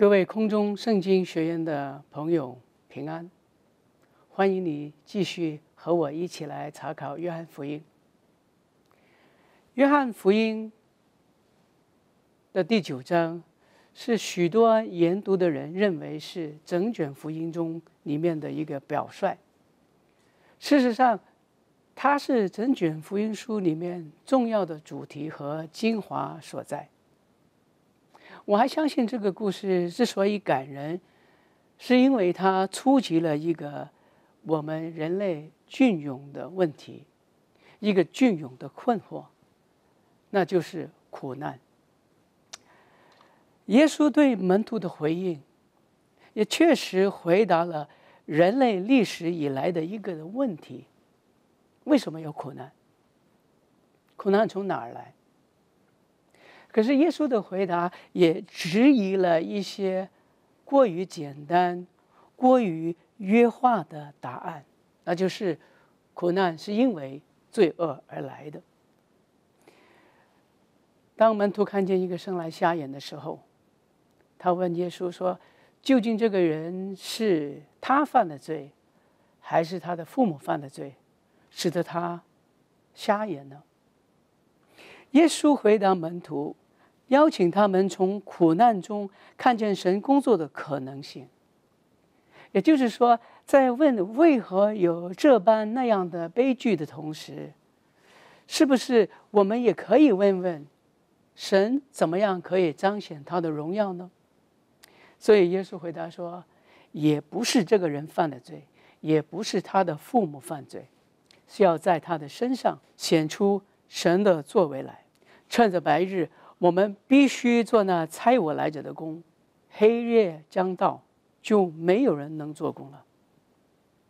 各位空中圣经学院的朋友，平安！欢迎你继续和我一起来查考约翰福音。约翰福音的第九章，是许多研读的人认为是整卷福音中里面的一个表率。事实上，它是整卷福音书里面重要的主题和精华所在。我还相信这个故事之所以感人，是因为它触及了一个我们人类隽永的问题，一个隽永的困惑，那就是苦难。耶稣对门徒的回应，也确实回答了人类历史以来的一个问题：为什么有苦难？苦难从哪儿来？可是耶稣的回答也质疑了一些过于简单、过于约化的答案，那就是苦难是因为罪恶而来的。当门徒看见一个生来瞎眼的时候，他问耶稣说：“究竟这个人是他犯的罪，还是他的父母犯的罪，使得他瞎眼呢？”耶稣回答门徒。邀请他们从苦难中看见神工作的可能性。也就是说，在问为何有这般那样的悲剧的同时，是不是我们也可以问问，神怎么样可以彰显他的荣耀呢？所以耶稣回答说：“也不是这个人犯的罪，也不是他的父母犯罪，是要在他的身上显出神的作为来，趁着白日。”我们必须做那猜我来者的工，黑夜将到，就没有人能做工了。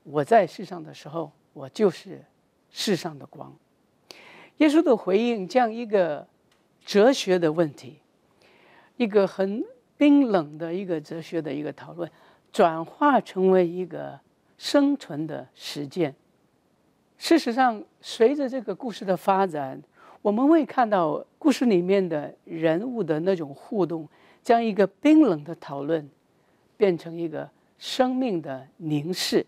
我在世上的时候，我就是世上的光。耶稣的回应将一个哲学的问题，一个很冰冷的一个哲学的一个讨论，转化成为一个生存的实践。事实上，随着这个故事的发展。我们会看到故事里面的人物的那种互动，将一个冰冷的讨论变成一个生命的凝视。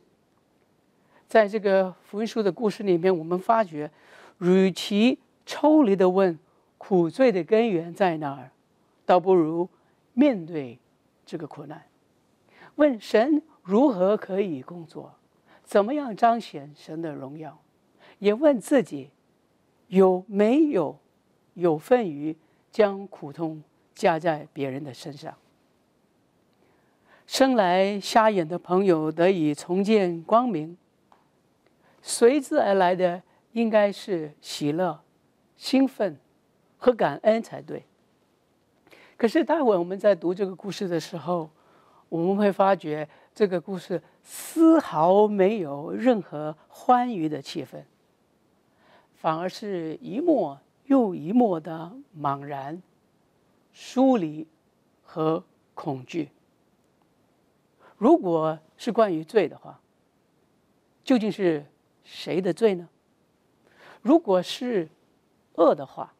在这个福音书的故事里面，我们发觉，与其抽离的问苦罪的根源在哪儿，倒不如面对这个苦难，问神如何可以工作，怎么样彰显神的荣耀，也问自己。有没有有份于将苦痛加在别人的身上？生来瞎眼的朋友得以重见光明，随之而来的应该是喜乐、兴奋和感恩才对。可是，待会我们在读这个故事的时候，我们会发觉这个故事丝毫没有任何欢愉的气氛。反而是一幕又一幕的茫然、疏离和恐惧。如果是关于罪的话，究竟是谁的罪呢？如果是恶的话，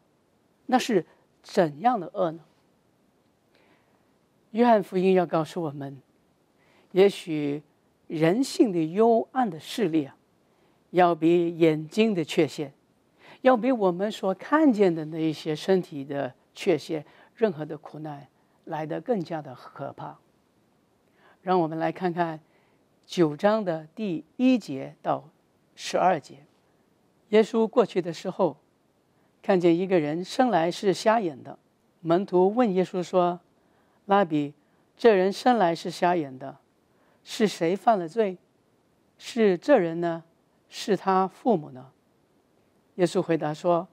那是怎样的恶呢？《约翰福音》要告诉我们：也许人性的幽暗的势力啊，要比眼睛的缺陷。要比我们所看见的那一些身体的缺陷、任何的苦难，来得更加的可怕。让我们来看看九章的第一节到十二节。耶稣过去的时候，看见一个人生来是瞎眼的。门徒问耶稣说：“拉比，这人生来是瞎眼的，是谁犯了罪？是这人呢，是他父母呢？”耶稣回答说：“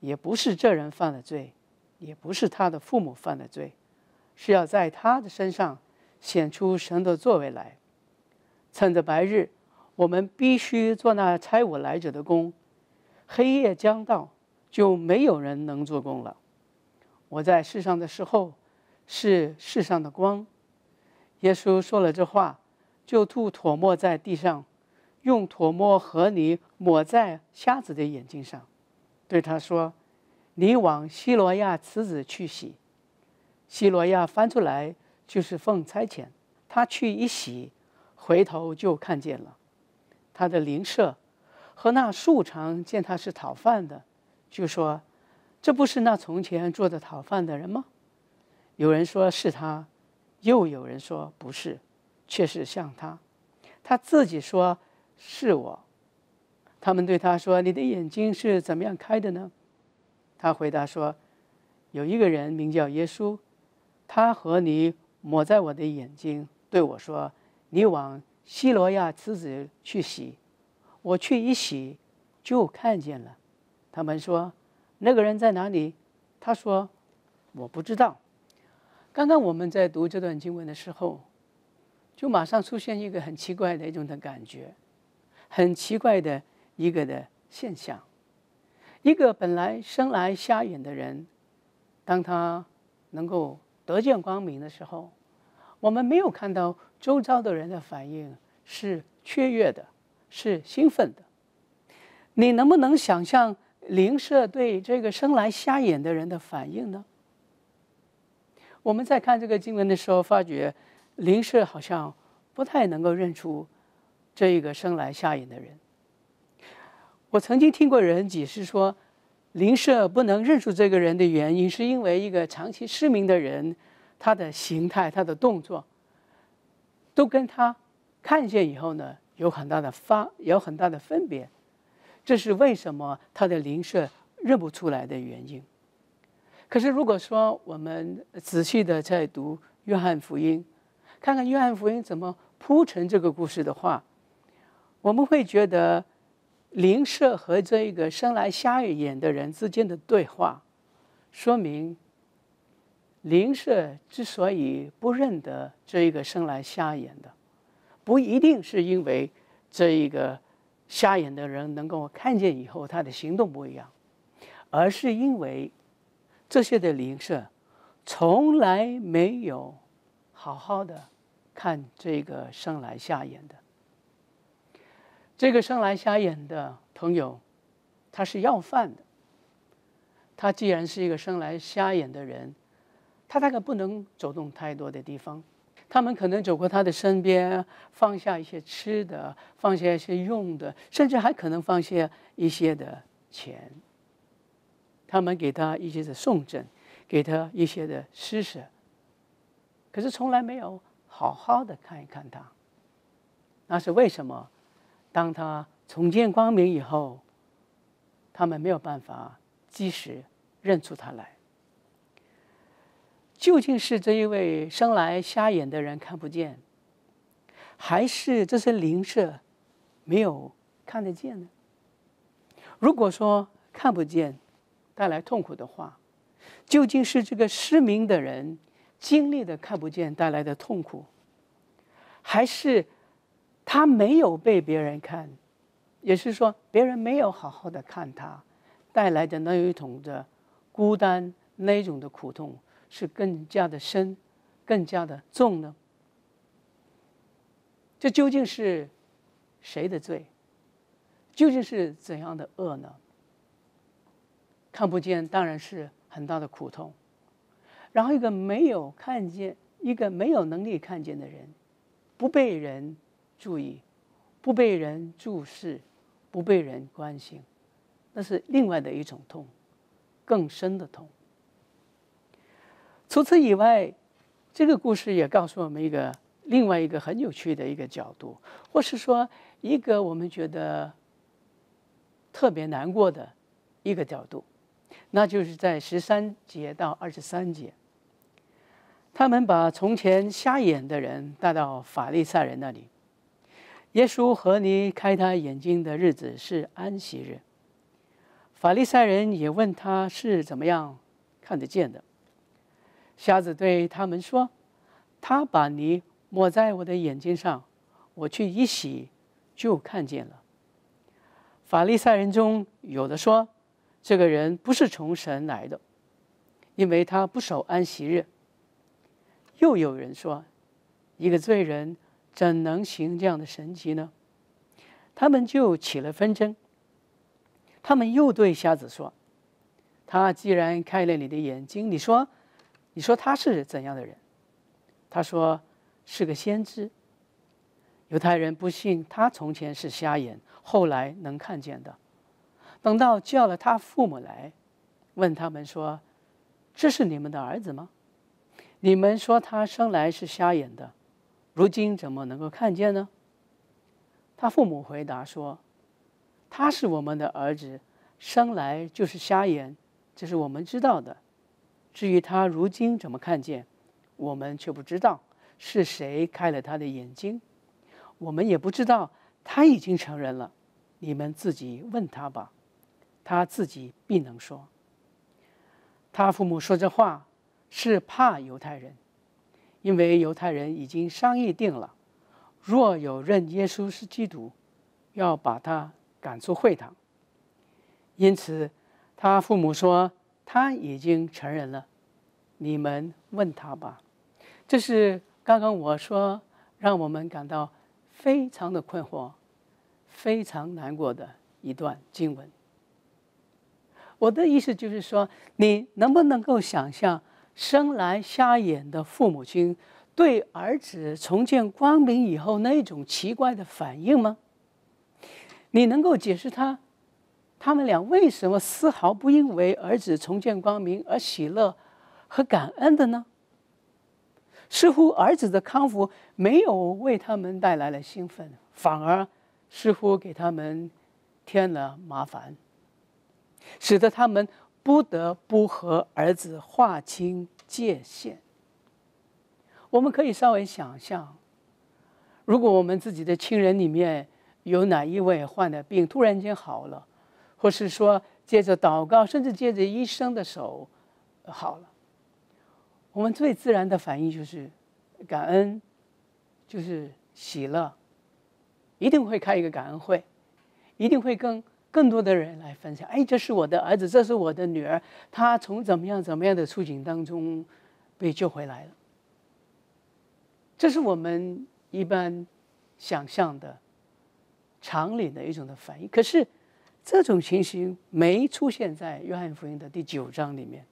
也不是这人犯了罪，也不是他的父母犯了罪，是要在他的身上显出神的作为来。趁着白日，我们必须做那差我来者的工；黑夜将到，就没有人能做工了。我在世上的时候，是世上的光。”耶稣说了这话，就吐唾沫在地上。用唾沫和泥抹在瞎子的眼睛上，对他说：“你往希罗亚池子去洗。”希罗亚翻出来就是奉差遣，他去一洗，回头就看见了他的邻舍和那数常见他是讨饭的，就说：“这不是那从前做的讨饭的人吗？”有人说是他，又有人说不是，却是像他。他自己说。是我。他们对他说：“你的眼睛是怎么样开的呢？”他回答说：“有一个人名叫耶稣，他和你抹在我的眼睛，对我说：‘你往西罗亚池子去洗。’我去一洗，就看见了。”他们说：“那个人在哪里？”他说：“我不知道。”刚刚我们在读这段经文的时候，就马上出现一个很奇怪的一种的感觉。很奇怪的一个的现象，一个本来生来瞎眼的人，当他能够得见光明的时候，我们没有看到周遭的人的反应是雀跃的，是兴奋的。你能不能想象灵舍对这个生来瞎眼的人的反应呢？我们在看这个经文的时候，发觉灵舍好像不太能够认出。这一个生来瞎眼的人，我曾经听过人解释说，灵舍不能认出这个人的原因，是因为一个长期失明的人，他的形态、他的动作，都跟他看见以后呢，有很大的发，有很大的分别，这是为什么他的灵舍认不出来的原因。可是如果说我们仔细的在读约翰福音，看看约翰福音怎么铺陈这个故事的话，我们会觉得，灵舍和这一个生来瞎眼的人之间的对话，说明灵舍之所以不认得这一个生来瞎眼的，不一定是因为这一个瞎眼的人能够看见以后他的行动不一样，而是因为这些的灵舍从来没有好好的看这个生来瞎眼的。这个生来瞎眼的朋友，他是要饭的。他既然是一个生来瞎眼的人，他大概不能走动太多的地方。他们可能走过他的身边，放下一些吃的，放下一些用的，甚至还可能放下一些的钱。他们给他一些的送赠，给他一些的施舍。可是从来没有好好的看一看他，那是为什么？当他重见光明以后，他们没有办法及时认出他来。究竟是这一位生来瞎眼的人看不见，还是这些灵舍没有看得见呢？如果说看不见带来痛苦的话，究竟是这个失明的人经历的看不见带来的痛苦，还是？他没有被别人看，也是说别人没有好好的看他，带来的那一种的孤单，那一种的苦痛是更加的深，更加的重呢。这究竟是谁的罪？究竟是怎样的恶呢？看不见当然是很大的苦痛，然后一个没有看见，一个没有能力看见的人，不被人。注意，不被人注视，不被人关心，那是另外的一种痛，更深的痛。除此以外，这个故事也告诉我们一个另外一个很有趣的一个角度，或是说一个我们觉得特别难过的，一个角度，那就是在十三节到二十三节，他们把从前瞎眼的人带到法利赛人那里。耶稣和你开他眼睛的日子是安息日，法利赛人也问他是怎么样看得见的。瞎子对他们说：“他把泥抹在我的眼睛上，我去一洗，就看见了。”法利赛人中有的说：“这个人不是从神来的，因为他不守安息日。”又有人说：“一个罪人。”怎能行这样的神奇呢？他们就起了纷争。他们又对瞎子说：“他既然开了你的眼睛，你说，你说他是怎样的人？”他说：“是个先知。”犹太人不信他从前是瞎眼，后来能看见的。等到叫了他父母来，问他们说：“这是你们的儿子吗？”你们说他生来是瞎眼的。如今怎么能够看见呢？他父母回答说：“他是我们的儿子，生来就是瞎眼，这是我们知道的。至于他如今怎么看见，我们却不知道。是谁开了他的眼睛，我们也不知道。他已经成人了，你们自己问他吧，他自己必能说。”他父母说这话是怕犹太人。因为犹太人已经商议定了，若有认耶稣是基督，要把他赶出会堂。因此，他父母说他已经成人了，你们问他吧。这是刚刚我说让我们感到非常的困惑、非常难过的一段经文。我的意思就是说，你能不能够想象？生来瞎眼的父母亲对儿子重见光明以后那种奇怪的反应吗？你能够解释他他们俩为什么丝毫不因为儿子重见光明而喜乐和感恩的呢？似乎儿子的康复没有为他们带来了兴奋，反而似乎给他们添了麻烦，使得他们。不得不和儿子划清界限。我们可以稍微想象，如果我们自己的亲人里面有哪一位患的病突然间好了，或是说借着祷告，甚至借着医生的手好了，我们最自然的反应就是感恩，就是喜乐，一定会开一个感恩会，一定会跟。更多的人来分享，哎，这是我的儿子，这是我的女儿，他从怎么样怎么样的处境当中被救回来了。这是我们一般想象的常理的一种的反应。可是，这种情形没出现在约翰福音的第九章里面。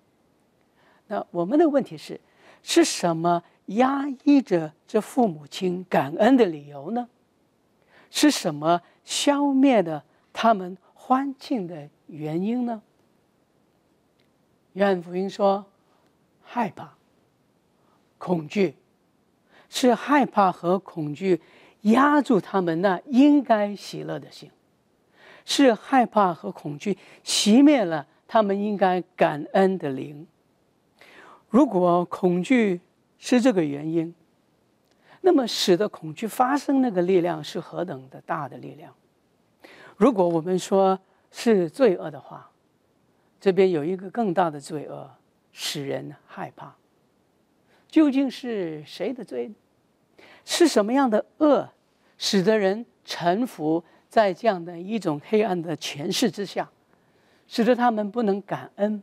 那我们的问题是：是什么压抑着这父母亲感恩的理由呢？是什么消灭了他们？欢庆的原因呢？约翰福音说，害怕、恐惧，是害怕和恐惧压住他们那应该喜乐的心，是害怕和恐惧熄灭了他们应该感恩的灵。如果恐惧是这个原因，那么使得恐惧发生那个力量是何等的大的力量。如果我们说是罪恶的话，这边有一个更大的罪恶，使人害怕。究竟是谁的罪是什么样的恶，使得人臣服在这样的一种黑暗的权势之下，使得他们不能感恩，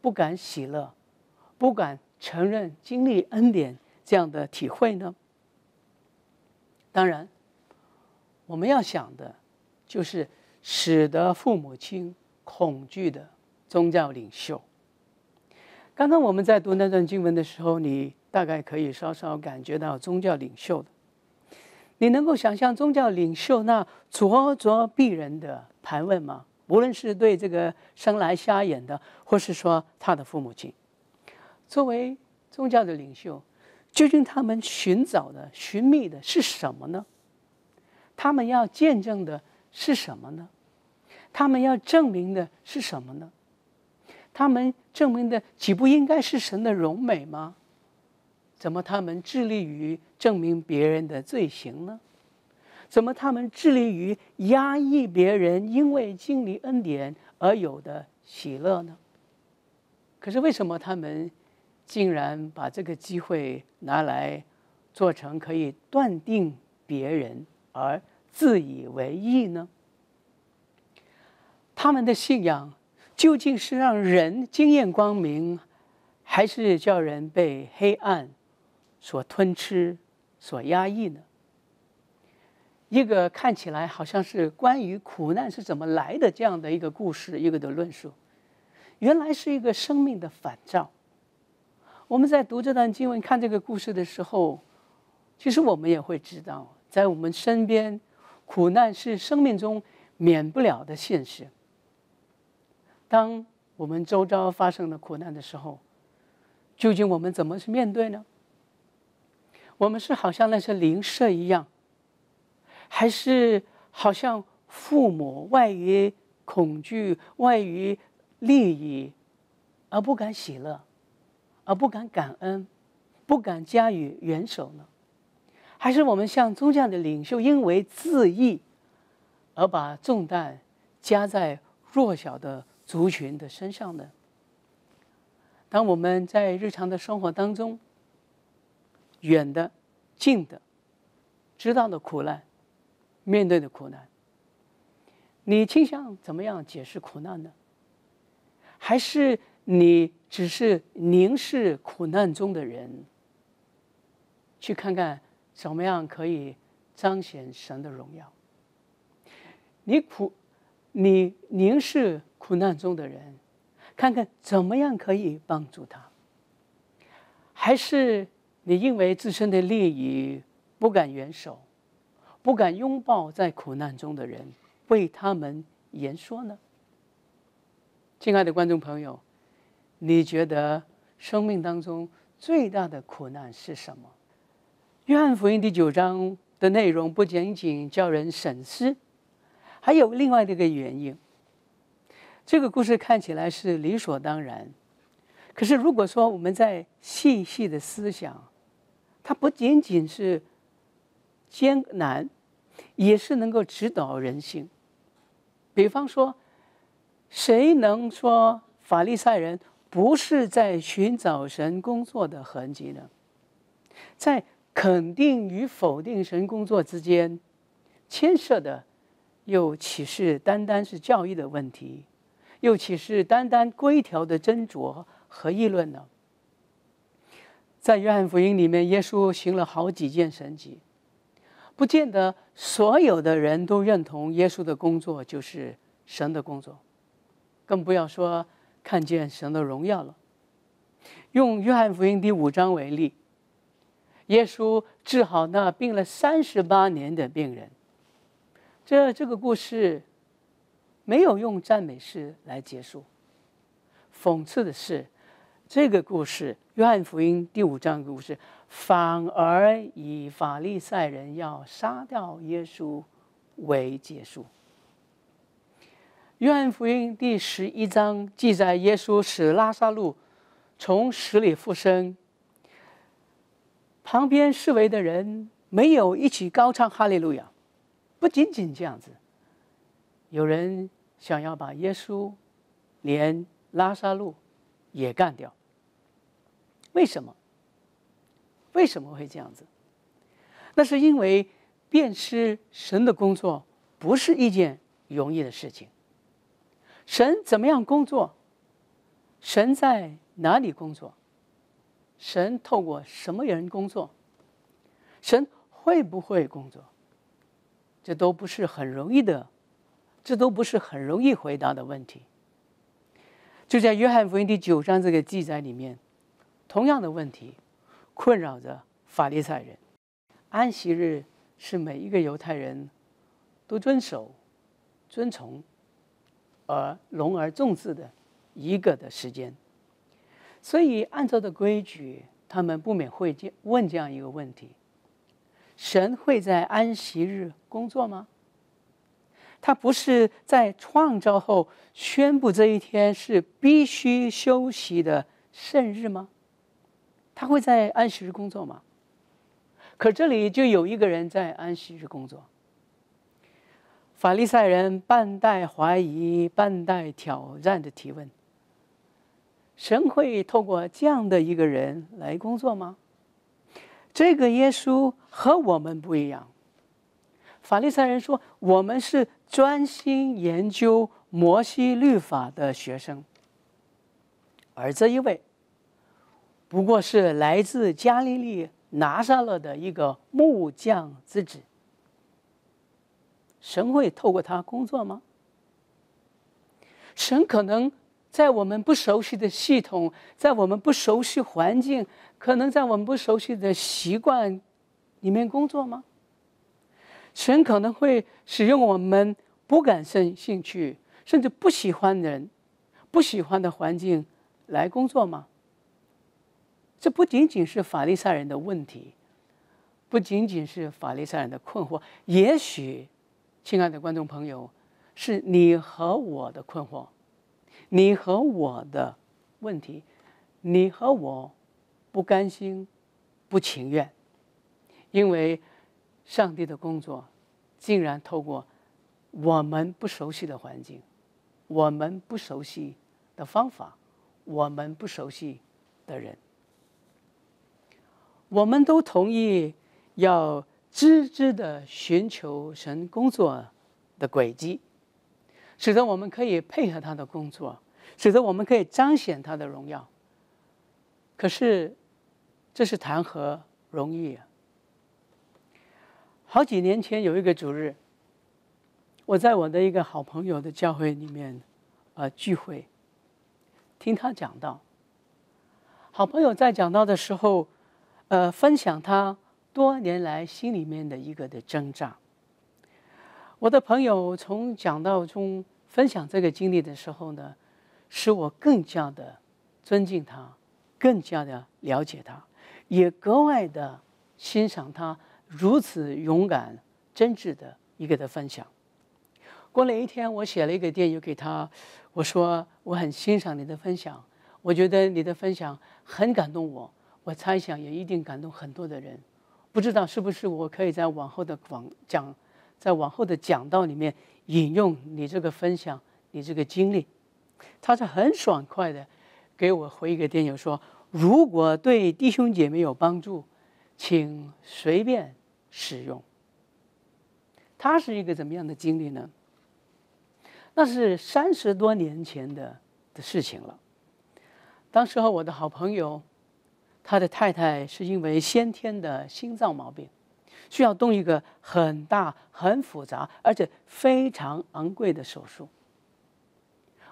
不敢喜乐，不敢承认经历恩典这样的体会呢？当然，我们要想的。就是使得父母亲恐惧的宗教领袖。刚刚我们在读那段经文的时候，你大概可以稍稍感觉到宗教领袖的。你能够想象宗教领袖那咄咄逼人的盘问吗？无论是对这个生来瞎眼的，或是说他的父母亲，作为宗教的领袖，究竟他们寻找的、寻觅的是什么呢？他们要见证的。是什么呢？他们要证明的是什么呢？他们证明的岂不应该是神的荣美吗？怎么他们致力于证明别人的罪行呢？怎么他们致力于压抑别人因为经历恩典而有的喜乐呢？可是为什么他们竟然把这个机会拿来做成可以断定别人而？自以为意呢？他们的信仰究竟是让人惊艳光明，还是叫人被黑暗所吞吃、所压抑呢？一个看起来好像是关于苦难是怎么来的这样的一个故事，一个的论述，原来是一个生命的反照。我们在读这段经文、看这个故事的时候，其实我们也会知道，在我们身边。苦难是生命中免不了的现实。当我们周遭发生了苦难的时候，究竟我们怎么去面对呢？我们是好像那些灵舍一样，还是好像父母外于恐惧、外于利益，而不敢喜乐，而不敢感恩，不敢加以援手呢？还是我们像宗教的领袖，因为自义而把重担加在弱小的族群的身上呢？当我们在日常的生活当中，远的、近的、知道的苦难、面对的苦难，你倾向怎么样解释苦难呢？还是你只是凝视苦难中的人，去看看？怎么样可以彰显神的荣耀？你苦，你凝视苦难中的人，看看怎么样可以帮助他？还是你因为自身的利益不敢援手，不敢拥抱在苦难中的人，为他们言说呢？亲爱的观众朋友，你觉得生命当中最大的苦难是什么？约翰福音第九章的内容不仅仅叫人省思，还有另外的一个原因。这个故事看起来是理所当然，可是如果说我们在细细的思想，它不仅仅是艰难，也是能够指导人性。比方说，谁能说法利赛人不是在寻找神工作的痕迹呢？在肯定与否定神工作之间，牵涉的又岂是单单是教育的问题，又岂是单单规条的斟酌和议论呢？在约翰福音里面，耶稣行了好几件神迹，不见得所有的人都认同耶稣的工作就是神的工作，更不要说看见神的荣耀了。用约翰福音第五章为例。耶稣治好那病了三十八年的病人，这这个故事没有用赞美诗来结束。讽刺的是，这个故事《约翰福音》第五章的故事，反而以法利赛人要杀掉耶稣为结束。《约翰福音》第十一章记载，耶稣使拉萨路从死里复生。旁边侍卫的人没有一起高唱哈利路亚，不仅仅这样子，有人想要把耶稣连拉萨路也干掉。为什么？为什么会这样子？那是因为辨识神的工作不是一件容易的事情。神怎么样工作？神在哪里工作？神透过什么人工作？神会不会工作？这都不是很容易的，这都不是很容易回答的问题。就在约翰福音第九章这个记载里面，同样的问题困扰着法利赛人。安息日是每一个犹太人都遵守、遵从而隆而重视的一个的时间。所以，按照的规矩，他们不免会问这样一个问题：神会在安息日工作吗？他不是在创造后宣布这一天是必须休息的圣日吗？他会在安息日工作吗？可这里就有一个人在安息日工作。法利赛人半带怀疑、半带挑战的提问。神会透过这样的一个人来工作吗？这个耶稣和我们不一样。法利赛人说：“我们是专心研究摩西律法的学生。”而这一位不过是来自加利利拿撒勒的一个木匠之子。神会透过他工作吗？神可能。在我们不熟悉的系统，在我们不熟悉环境，可能在我们不熟悉的习惯里面工作吗？神可能会使用我们不感兴兴趣，甚至不喜欢的人，不喜欢的环境来工作吗？这不仅仅是法利赛人的问题，不仅仅是法利赛人的困惑，也许，亲爱的观众朋友，是你和我的困惑。你和我的问题，你和我不甘心、不情愿，因为上帝的工作竟然透过我们不熟悉的环境、我们不熟悉的方法、我们不熟悉的人，我们都同意要孜孜地寻求神工作的轨迹。使得我们可以配合他的工作，使得我们可以彰显他的荣耀。可是，这是谈何容易啊！好几年前有一个主日，我在我的一个好朋友的教会里面，呃，聚会，听他讲到。好朋友在讲到的时候，呃，分享他多年来心里面的一个的挣扎。我的朋友从讲道中分享这个经历的时候呢，使我更加的尊敬他，更加的了解他，也格外的欣赏他如此勇敢、真挚的一个的分享。过了一天，我写了一个电邮给他，我说我很欣赏你的分享，我觉得你的分享很感动我，我猜想也一定感动很多的人，不知道是不是我可以在往后的广讲。在往后的讲道里面引用你这个分享，你这个经历，他是很爽快的给我回一个电邮说：“如果对弟兄姐妹有帮助，请随便使用。”他是一个怎么样的经历呢？那是三十多年前的的事情了。当时我的好朋友，他的太太是因为先天的心脏毛病。需要动一个很大、很复杂，而且非常昂贵的手术。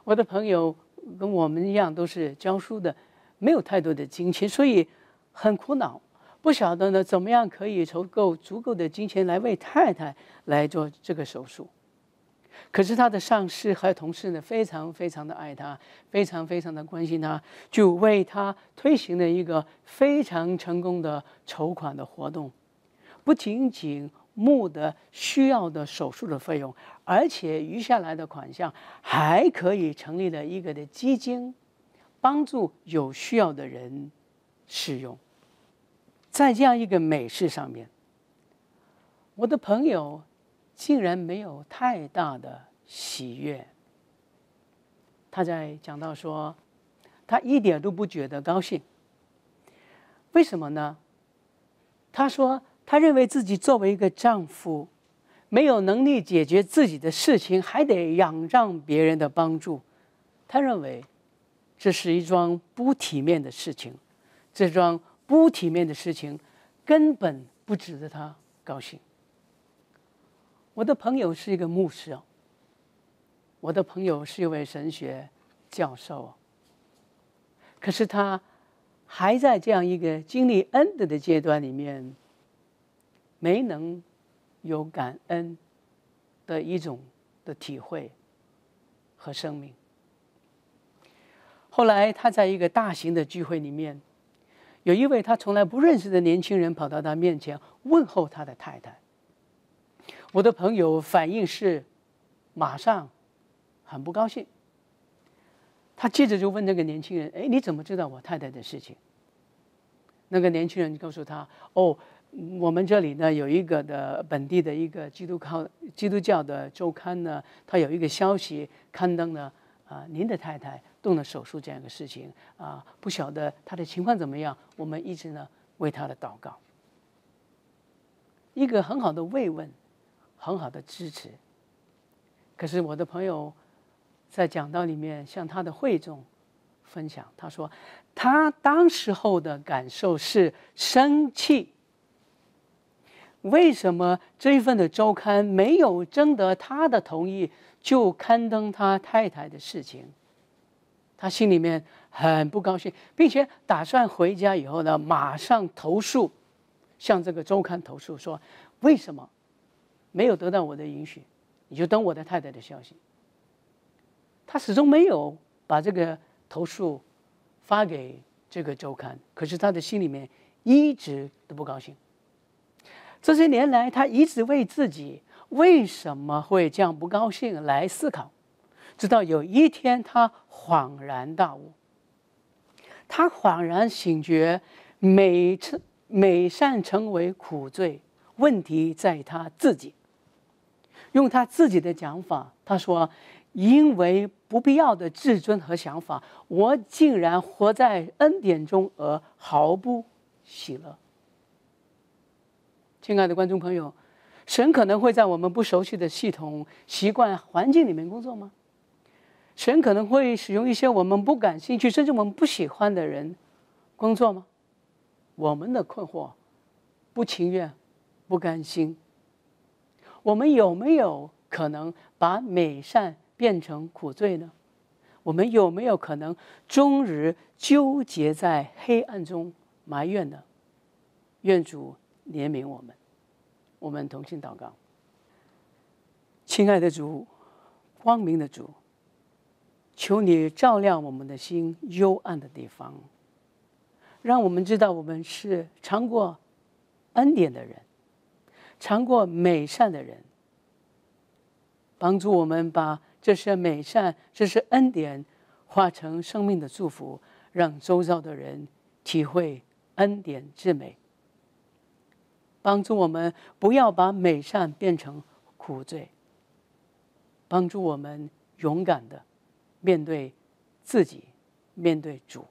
我的朋友跟我们一样都是教书的，没有太多的金钱，所以很苦恼，不晓得呢怎么样可以筹够足够的金钱来为太太来做这个手术。可是他的上司和同事呢非常非常的爱他，非常非常的关心他，就为他推行了一个非常成功的筹款的活动。不仅仅募得需要的手术的费用，而且余下来的款项还可以成立了一个的基金，帮助有需要的人使用。在这样一个美事上面，我的朋友竟然没有太大的喜悦。他在讲到说，他一点都不觉得高兴。为什么呢？他说。他认为自己作为一个丈夫，没有能力解决自己的事情，还得仰仗别人的帮助。他认为，这是一桩不体面的事情，这桩不体面的事情，根本不值得他高兴。我的朋友是一个牧师，哦，我的朋友是一位神学教授，可是他还在这样一个经历恩德的阶段里面。没能有感恩的一种的体会和生命。后来他在一个大型的聚会里面，有一位他从来不认识的年轻人跑到他面前问候他的太太。我的朋友反应是马上很不高兴。他接着就问那个年轻人：“哎，你怎么知道我太太的事情？”那个年轻人告诉他：“哦。”我们这里呢有一个的本地的一个基督靠基督教的周刊呢，它有一个消息刊登了啊，您的太太动了手术这样一个事情啊，不晓得她的情况怎么样，我们一直呢为他的祷告，一个很好的慰问，很好的支持。可是我的朋友在讲道里面向他的会众分享，他说他当时候的感受是生气。为什么这一份的周刊没有征得他的同意就刊登他太太的事情？他心里面很不高兴，并且打算回家以后呢，马上投诉，向这个周刊投诉说：为什么没有得到我的允许，你就登我的太太的消息？他始终没有把这个投诉发给这个周刊，可是他的心里面一直都不高兴。这些年来，他一直为自己为什么会这样不高兴来思考，直到有一天，他恍然大悟，他恍然醒觉，美成美善成为苦罪，问题在他自己。用他自己的讲法，他说：“因为不必要的自尊和想法，我竟然活在恩典中而毫不喜乐。”亲爱的观众朋友，神可能会在我们不熟悉的系统、习惯、环境里面工作吗？神可能会使用一些我们不感兴趣、甚至我们不喜欢的人工作吗？我们的困惑、不情愿、不甘心，我们有没有可能把美善变成苦罪呢？我们有没有可能终日纠结在黑暗中埋怨呢？愿主。怜悯我们，我们同心祷告。亲爱的主，光明的主，求你照亮我们的心幽暗的地方，让我们知道我们是尝过恩典的人，尝过美善的人。帮助我们把这些美善、这些恩典，化成生命的祝福，让周遭的人体会恩典之美。帮助我们不要把美善变成苦罪，帮助我们勇敢的面对自己，面对主，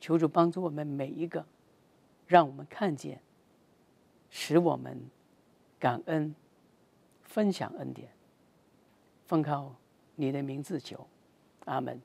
求主帮助我们每一个，让我们看见，使我们感恩，分享恩典，奉靠你的名字求，阿门。